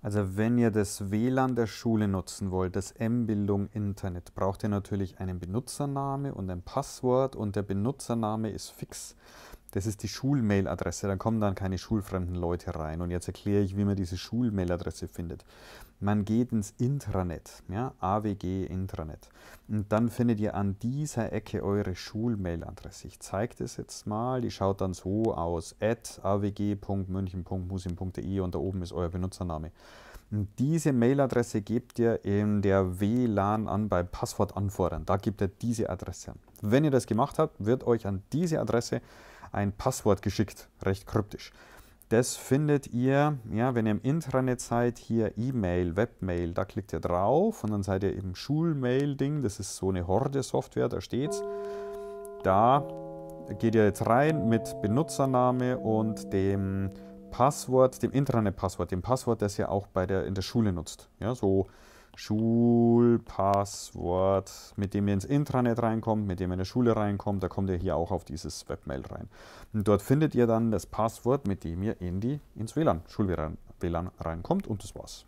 Also wenn ihr das WLAN der Schule nutzen wollt, das M-Bildung Internet, braucht ihr natürlich einen Benutzername und ein Passwort und der Benutzername ist fix. Das ist die Schulmailadresse, da kommen dann keine schulfremden Leute rein. Und jetzt erkläre ich, wie man diese Schulmailadresse findet. Man geht ins Intranet, ja, AWG Intranet. Und dann findet ihr an dieser Ecke eure Schulmailadresse. Ich zeige das jetzt mal, die schaut dann so aus, at awg.münchen.musim.de und da oben ist euer Benutzername. Und diese Mailadresse gebt ihr in der WLAN an bei Passwort anfordern. Da gibt ihr diese Adresse. an. Wenn ihr das gemacht habt, wird euch an diese Adresse ein Passwort geschickt, recht kryptisch. Das findet ihr, ja, wenn ihr im Intranet seid, hier E-Mail, Webmail, da klickt ihr drauf und dann seid ihr im Schulmail-Ding, das ist so eine Horde-Software, da steht's. Da geht ihr jetzt rein mit Benutzername und dem Passwort, dem Intranet-Passwort, dem Passwort, das ihr auch bei der, in der Schule nutzt. Ja, so Schulpasswort, mit dem ihr ins Intranet reinkommt, mit dem ihr in die Schule reinkommt, da kommt ihr hier auch auf dieses Webmail rein. Und dort findet ihr dann das Passwort, mit dem ihr in die, ins WLAN, Schul-WLAN reinkommt und das war's.